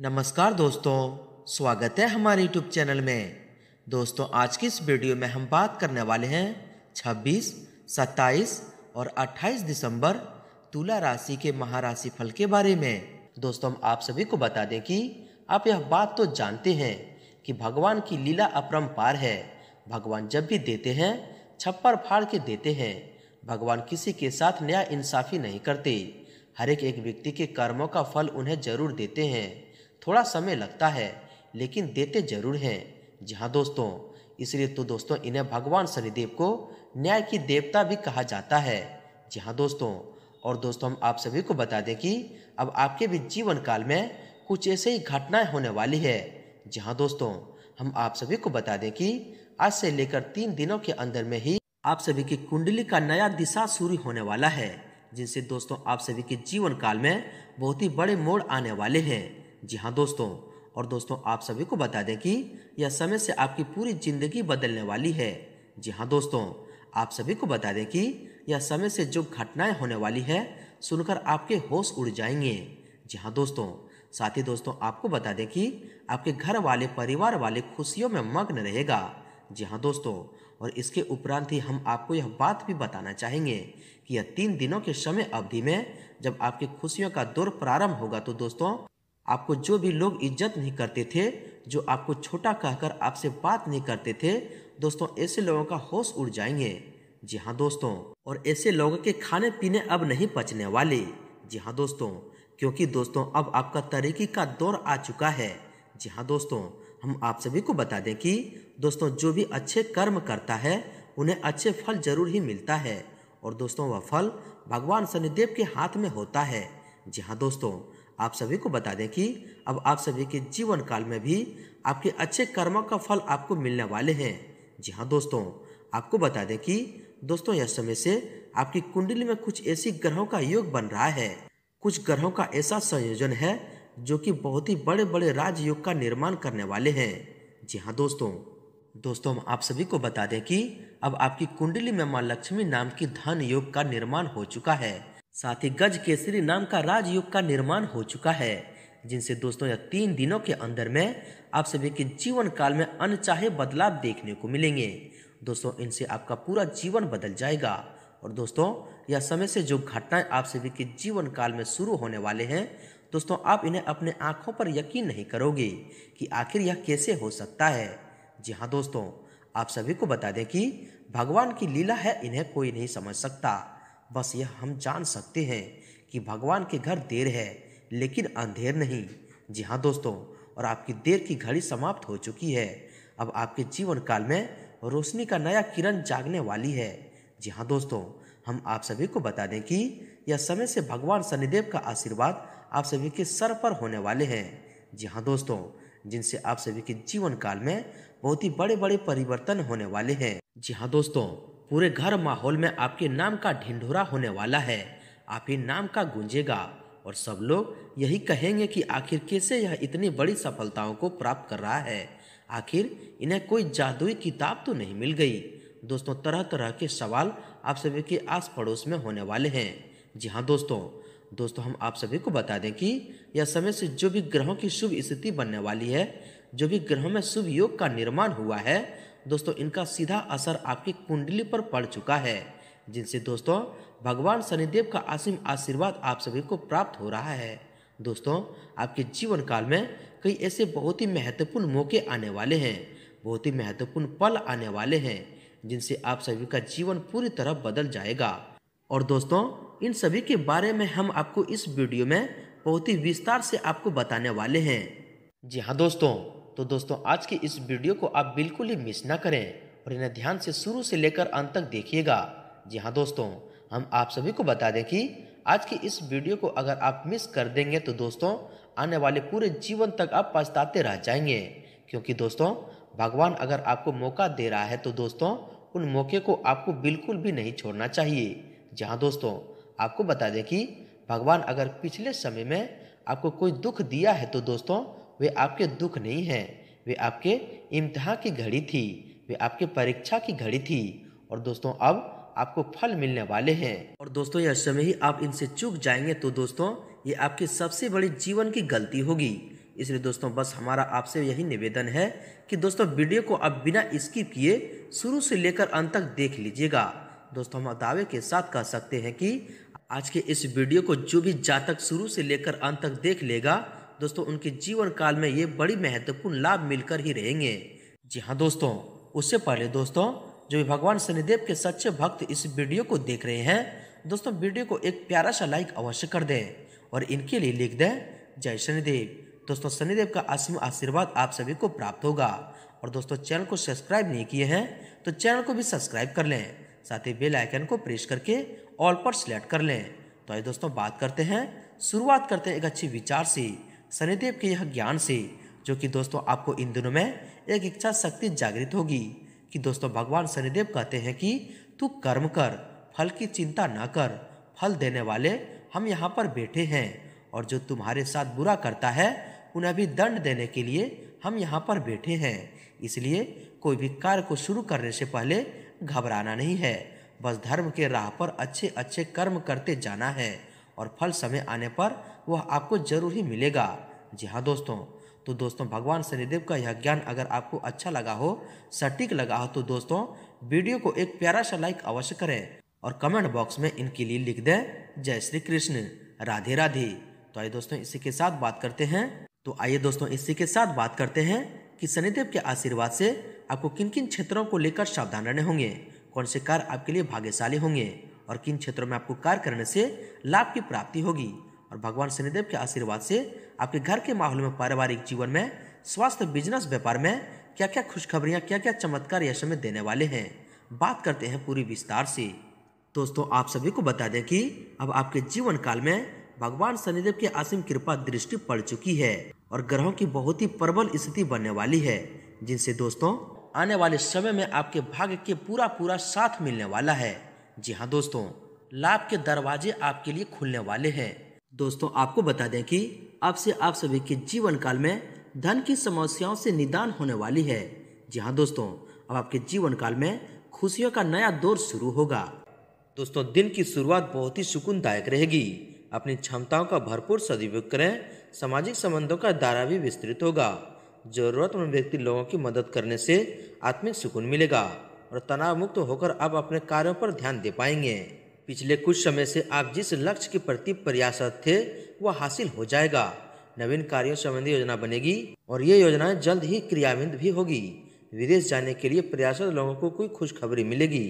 नमस्कार दोस्तों स्वागत है हमारे यूट्यूब चैनल में दोस्तों आज की इस वीडियो में हम बात करने वाले हैं 26, 27 और 28 दिसंबर तुला राशि के महाराशि फल के बारे में दोस्तों हम आप सभी को बता दें कि आप यह बात तो जानते हैं कि भगवान की लीला अपरम्पार है भगवान जब भी देते हैं छप्पर फाड़ के देते हैं भगवान किसी के साथ नया इंसाफी नहीं करते हर एक व्यक्ति के कर्मों का फल उन्हें जरूर देते हैं थोड़ा समय लगता है लेकिन देते जरूर हैं जी हाँ दोस्तों इसलिए तो दोस्तों इन्हें भगवान शनिदेव को न्याय की देवता भी कहा जाता है जी हाँ दोस्तों और दोस्तों हम आप सभी को बता दें कि अब आपके भी जीवन काल में कुछ ऐसे ही घटनाएं होने वाली है जी हाँ दोस्तों हम आप सभी को बता दें कि आज से लेकर तीन दिनों के अंदर में ही आप सभी की कुंडली का नया दिशा शुरू होने वाला है जिनसे दोस्तों आप सभी के जीवन काल में बहुत ही बड़े मोड़ आने वाले हैं जी हाँ दोस्तों और दोस्तों आप सभी को बता दें कि यह समय से आपकी पूरी ज़िंदगी बदलने वाली है जी हाँ दोस्तों आप सभी को बता दें कि यह समय से जो घटनाएं होने वाली है सुनकर आपके होश उड़ जाएंगे जी हाँ दोस्तों साथ ही दोस्तों आपको बता दें कि आपके घर वाले परिवार वाले खुशियों में मग्न रहेगा जी हाँ दोस्तों और इसके उपरांत ही हम आपको यह बात भी बताना चाहेंगे कि यह तीन दिनों के समय अवधि में जब आपकी खुशियों का दौर प्रारंभ होगा तो दोस्तों आपको जो भी लोग इज्जत नहीं करते थे जो आपको छोटा कहकर आपसे बात नहीं करते थे दोस्तों ऐसे लोगों का होश उड़ जाएंगे जी हाँ दोस्तों और ऐसे लोगों के खाने पीने अब नहीं पचने वाले जी हाँ दोस्तों क्योंकि दोस्तों अब आपका तरीकी का दौर आ चुका है जी हाँ दोस्तों हम आप सभी को बता दें कि दोस्तों जो भी अच्छे कर्म करता है उन्हें अच्छे फल जरूर ही मिलता है और दोस्तों वह फल भगवान शनिदेव के हाथ में होता है जी हाँ दोस्तों आप सभी को बता दें कि अब आप सभी के जीवन काल में भी आपके अच्छे कर्मों का फल आपको मिलने वाले हैं जी हाँ दोस्तों आपको बता दें कि दोस्तों यह समय से आपकी कुंडली में कुछ ऐसी ग्रहों का योग बन रहा है कुछ ग्रहों का ऐसा संयोजन है जो कि बहुत ही बड़े बड़े राजयोग का निर्माण करने वाले हैं जी हाँ दोस्तों दोस्तों हम आप सभी को बता दें कि अब आपकी कुंडली में माँ लक्ष्मी नाम की धन योग का निर्माण हो चुका है साथ ही गज केसरी नाम का राजयुग का निर्माण हो चुका है जिनसे दोस्तों यह तीन दिनों के अंदर में आप सभी के जीवन काल में अनचाहे बदलाव देखने को मिलेंगे दोस्तों इनसे आपका पूरा जीवन बदल जाएगा और दोस्तों यह समय से जो घटनाएं आप सभी के जीवन काल में शुरू होने वाले हैं दोस्तों आप इन्हें अपने आंखों पर यकीन नहीं करोगे कि आखिर यह कैसे हो सकता है जी हाँ दोस्तों आप सभी को बता दें कि भगवान की लीला है इन्हें कोई नहीं समझ सकता बस यह हम जान सकते हैं कि भगवान के घर देर है लेकिन अंधेर नहीं जी हाँ दोस्तों और आपकी देर की घड़ी समाप्त हो चुकी है अब आपके जीवन काल में रोशनी का नया किरण जागने वाली है जी हाँ दोस्तों हम आप सभी को बता दें कि यह समय से भगवान शनिदेव का आशीर्वाद आप सभी के सर पर होने वाले हैं जी हाँ दोस्तों जिनसे आप सभी के जीवन काल में बहुत ही बड़े बड़े परिवर्तन होने वाले हैं जी हाँ दोस्तों पूरे घर माहौल में आपके नाम का ढिंढोरा होने वाला है आप ही नाम का गूंजेगा और सब लोग यही कहेंगे कि आखिर कैसे यह इतनी बड़ी सफलताओं को प्राप्त कर रहा है आखिर इन्हें कोई जादुई किताब तो नहीं मिल गई दोस्तों तरह तरह के सवाल आप सभी के आस पड़ोस में होने वाले हैं जी हाँ दोस्तों दोस्तों हम आप सभी को बता दें कि यह समय से जो भी ग्रहों की शुभ स्थिति बनने वाली है जो भी ग्रहों में शुभ योग का निर्माण हुआ है दोस्तों इनका सीधा असर आपकी कुंडली पर पड़ चुका है जिनसे दोस्तों भगवान शनिदेव का असीम आशीर्वाद आप सभी को प्राप्त हो रहा है दोस्तों आपके जीवन काल में कई ऐसे बहुत ही महत्वपूर्ण मौके आने वाले हैं बहुत ही महत्वपूर्ण पल आने वाले हैं जिनसे आप सभी का जीवन पूरी तरह बदल जाएगा और दोस्तों इन सभी के बारे में हम आपको इस वीडियो में बहुत ही विस्तार से आपको बताने वाले हैं जी हाँ दोस्तों तो दोस्तों आज की इस वीडियो को आप बिल्कुल ही मिस ना करें और इन्हें ध्यान से शुरू से लेकर अंत तक देखिएगा जी हाँ दोस्तों हम आप सभी को बता दें कि आज की इस वीडियो को अगर आप मिस कर देंगे तो दोस्तों आने वाले पूरे जीवन तक आप पछताते रह जाएंगे क्योंकि दोस्तों भगवान अगर आपको मौका दे रहा है तो दोस्तों उन मौके को आपको बिल्कुल भी नहीं छोड़ना चाहिए जहाँ दोस्तों आपको बता दें कि भगवान अगर पिछले समय में आपको कोई दुख दिया है तो दोस्तों वे आपके दुख नहीं हैं वे आपके इम्तहा की घड़ी थी वे आपके परीक्षा की घड़ी थी और दोस्तों अब आपको फल मिलने वाले हैं और दोस्तों यह समय ही आप इनसे चूक जाएंगे तो दोस्तों ये आपकी सबसे बड़ी जीवन की गलती होगी इसलिए दोस्तों बस हमारा आपसे यही निवेदन है कि दोस्तों वीडियो को आप बिना स्किप किए शुरू से लेकर अंत तक देख लीजिएगा दोस्तों हम दावे के साथ कह सकते हैं कि आज के इस वीडियो को जो भी जातक शुरू से लेकर अंत तक देख लेगा दोस्तों उनके जीवन काल में ये बड़ी महत्वपूर्ण लाभ मिलकर ही रहेंगे जी हाँ दोस्तों उससे पहले दोस्तों जो भी भगवान शनिदेव के सच्चे भक्त इस वीडियो को देख रहे हैं दोस्तों वीडियो को एक प्यारा सा लाइक अवश्य कर दें और इनके लिए लिख दें जय शनिदेव दोस्तों शनिदेव का असीम आशीर्वाद आप सभी को प्राप्त होगा और दोस्तों चैनल को सब्सक्राइब नहीं किए हैं तो चैनल को भी सब्सक्राइब कर लें साथ ही बेल आइकन को प्रेस करके ऑल पर सिलेक्ट कर लें तो आइए दोस्तों बात करते हैं शुरुआत करते हैं एक अच्छी विचार से शनिदेव के यह ज्ञान से जो कि दोस्तों आपको इन दिनों में एक इच्छा शक्ति जागृत होगी कि दोस्तों भगवान शनिदेव कहते हैं कि तू कर्म कर फल की चिंता ना कर फल देने वाले हम यहाँ पर बैठे हैं और जो तुम्हारे साथ बुरा करता है उन्हें भी दंड देने के लिए हम यहाँ पर बैठे हैं इसलिए कोई भी कार्य को शुरू करने से पहले घबराना नहीं है बस धर्म के राह पर अच्छे अच्छे कर्म करते जाना है और फल समय आने पर वह आपको जरूर ही मिलेगा जी हाँ दोस्तों तो दोस्तों भगवान शनिदेव का यह ज्ञान अगर आपको अच्छा लगा हो सटीक लगा हो तो दोस्तों वीडियो को एक प्यारा सा लाइक अवश्य करें और कमेंट बॉक्स में इनके लिए लिख दें जय श्री कृष्ण राधे राधे तो आइए दोस्तों इसी के साथ बात करते हैं तो आइए दोस्तों इसी के साथ बात करते हैं कि शनिदेव के आशीर्वाद से आपको किन किन क्षेत्रों को लेकर सावधान रहने होंगे कौन से कार्य आपके लिए भाग्यशाली होंगे और किन क्षेत्रों में आपको कार्य करने से लाभ की प्राप्ति होगी और भगवान शनिदेव के आशीर्वाद से आपके घर के माहौल में पारिवारिक जीवन में स्वास्थ्य बिजनेस व्यापार में क्या क्या खुशखबरियाँ क्या क्या चमत्कार यश समय देने वाले हैं बात करते हैं पूरी विस्तार से दोस्तों आप सभी को बता दें कि अब आपके जीवन काल में भगवान शनिदेव की असीम कृपा दृष्टि पड़ चुकी है और ग्रहों की बहुत ही प्रबल स्थिति बनने वाली है जिनसे दोस्तों आने वाले समय में आपके भाग्य के पूरा पूरा साथ मिलने वाला है जी हाँ दोस्तों लाभ के दरवाजे आपके लिए खुलने वाले हैं दोस्तों आपको बता दें कि अब से आप सभी के जीवन काल में धन की समस्याओं से निदान होने वाली है जी हाँ दोस्तों अब आपके जीवन काल में खुशियों का नया दौर शुरू होगा दोस्तों दिन की शुरुआत बहुत ही सुकूनदायक रहेगी अपनी क्षमताओं का भरपूर सदुपयोग करें सामाजिक संबंधों का दायरा भी विस्तृत होगा जरूरतमंद व्यक्ति लोगों की मदद करने से आत्मिक सुकून मिलेगा और तनाव मुक्त होकर आप अपने कार्यों पर ध्यान दे पाएंगे पिछले कुछ समय से आप जिस लक्ष्य के प्रति प्रयासरत थे वह हासिल हो जाएगा नवीन कार्यों संबंधी योजना बनेगी और ये योजना जल्द ही क्रियान्वित भी होगी विदेश जाने के लिए प्रयासरत लोगों को कोई खुशखबरी मिलेगी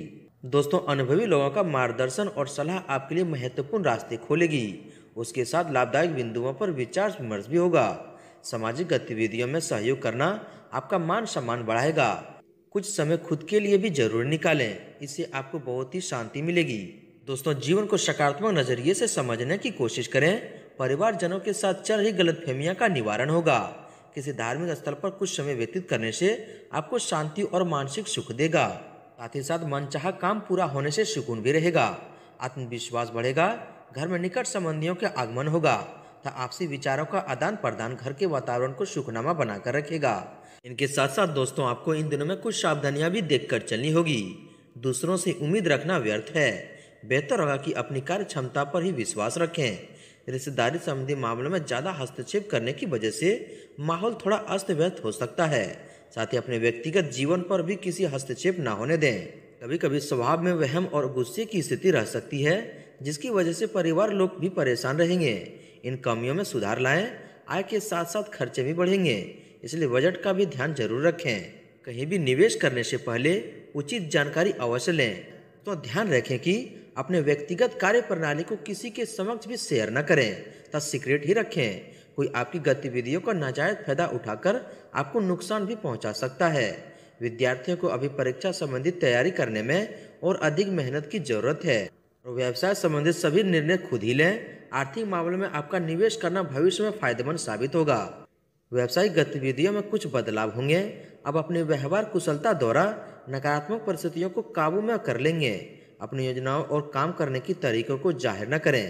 दोस्तों अनुभवी लोगों का मार्गदर्शन और सलाह आपके लिए महत्वपूर्ण रास्ते खोलेगी उसके साथ लाभदायक बिंदुओं पर विचार विमर्श भी होगा सामाजिक गतिविधियों में सहयोग करना आपका मान सम्मान बढ़ाएगा कुछ समय खुद के लिए भी जरूर निकालें इससे आपको बहुत ही शांति मिलेगी दोस्तों जीवन को सकारात्मक नजरिए से समझने की कोशिश करें परिवार जनों के साथ चल रही गलत का निवारण होगा किसी धार्मिक स्थल पर कुछ समय व्यतीत करने से आपको शांति और मानसिक सुख देगा साथ ही साथ मनचाहा काम पूरा होने से सुकून भी रहेगा आत्मविश्वास बढ़ेगा घर में निकट संबंधियों के आगमन होगा तथा आपसी विचारों का आदान प्रदान घर के वातावरण को सुखनामा बनाकर रखेगा इनके साथ साथ दोस्तों आपको इन दिनों में कुछ सावधानियां भी देखकर चलनी होगी दूसरों से उम्मीद रखना व्यर्थ है बेहतर होगा कि अपनी कार्य क्षमता पर ही विश्वास रखें रिश्तेदारी संबंधी मामलों में ज़्यादा हस्तक्षेप करने की वजह से माहौल थोड़ा अस्त व्यस्त हो सकता है साथ ही अपने व्यक्तिगत जीवन पर भी किसी हस्तक्षेप ना होने दें कभी कभी स्वभाव में वहम और गुस्से की स्थिति रह सकती है जिसकी वजह से परिवार लोग भी परेशान रहेंगे इन कमियों में सुधार लाएं आय के साथ साथ खर्चे भी बढ़ेंगे इसलिए बजट का भी ध्यान जरूर रखें कहीं भी निवेश करने से पहले उचित जानकारी अवश्य लें तो ध्यान रखें कि अपने व्यक्तिगत कार्य प्रणाली को किसी के समक्ष भी शेयर न करें तथा सीक्रेट ही रखें कोई आपकी गतिविधियों का नाजायज फायदा उठाकर आपको नुकसान भी पहुंचा सकता है विद्यार्थियों को अभी परीक्षा संबंधित तैयारी करने में और अधिक मेहनत की जरूरत है और व्यवसाय संबंधित सभी निर्णय खुद ही लें आर्थिक मामलों में आपका निवेश करना भविष्य में फायदेमंद साबित होगा व्यावसायिक गतिविधियों में कुछ बदलाव होंगे अब अपने व्यवहार कुशलता द्वारा नकारात्मक परिस्थितियों को काबू में कर लेंगे अपनी योजनाओं और काम करने की तरीकों को जाहिर न करें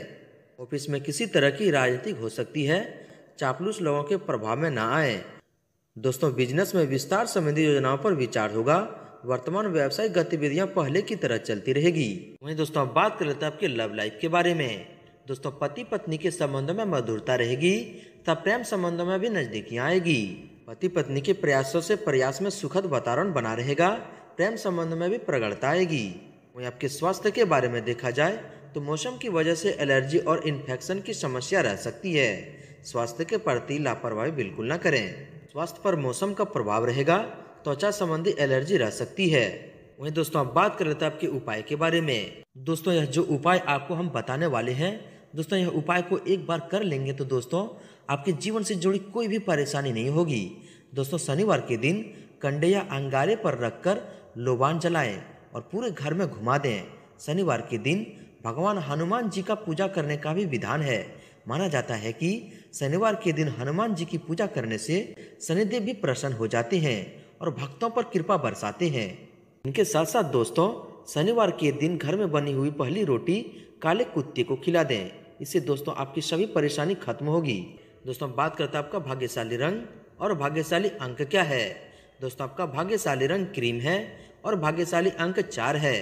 ऑफिस में किसी तरह की राजनीति हो सकती है चापलूस लोगों के प्रभाव में न आए दोस्तों बिजनेस में विस्तार संबंधी योजनाओं पर विचार होगा वर्तमान व्यवसायिक गतिविधियां पहले की तरह चलती रहेगी वहीं दोस्तों बात कर लेते हैं आपके लव लाइफ के बारे में दोस्तों पति पत्नी के संबंधों में मधुरता रहेगी तथा प्रेम संबंधों में भी नजदीकियाँ आएगी पति पत्नी के प्रयासों से प्रयास में सुखद वातावरण बना रहेगा प्रेम संबंध में भी प्रगढ़ता आएगी वहीं आपके स्वास्थ्य के बारे में देखा जाए तो मौसम की वजह से एलर्जी और इन्फेक्शन की समस्या रह सकती है स्वास्थ्य के प्रति लापरवाही बिल्कुल ना करें स्वास्थ्य पर मौसम का प्रभाव रहेगा त्वचा संबंधी एलर्जी रह सकती है वहीं दोस्तों अब बात कर लेते हैं आपके उपाय के बारे में दोस्तों यह जो उपाय आपको हम बताने वाले हैं दोस्तों यह उपाय को एक बार कर लेंगे तो दोस्तों आपके जीवन से जुड़ी कोई भी परेशानी नहीं होगी दोस्तों शनिवार के दिन कंडे या अंगारे पर रखकर लोबान जलाएं और पूरे घर में घुमा दें शनिवार के दिन भगवान हनुमान जी का पूजा करने का भी विधान है माना जाता है कि शनिवार के दिन हनुमान जी की पूजा करने से शनिदेव भी प्रसन्न हो जाते हैं और भक्तों पर कृपा बरसाते हैं इनके साथ साथ दोस्तों शनिवार के दिन घर में बनी हुई पहली रोटी काले कुत्ते को खिला दें इससे दोस्तों आपकी सभी परेशानी खत्म होगी दोस्तों बात करते हैं आपका भाग्यशाली रंग और भाग्यशाली अंक क्या है दोस्तों आपका भाग्यशाली रंग क्रीम है और भाग्यशाली अंक चार है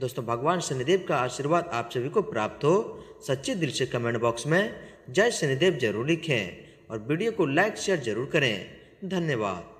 दोस्तों भगवान शनिदेव का आशीर्वाद आप सभी को प्राप्त हो सच्चे दिल से कमेंट बॉक्स में जय शनिदेव जरूर लिखें और वीडियो को लाइक शेयर जरूर करें धन्यवाद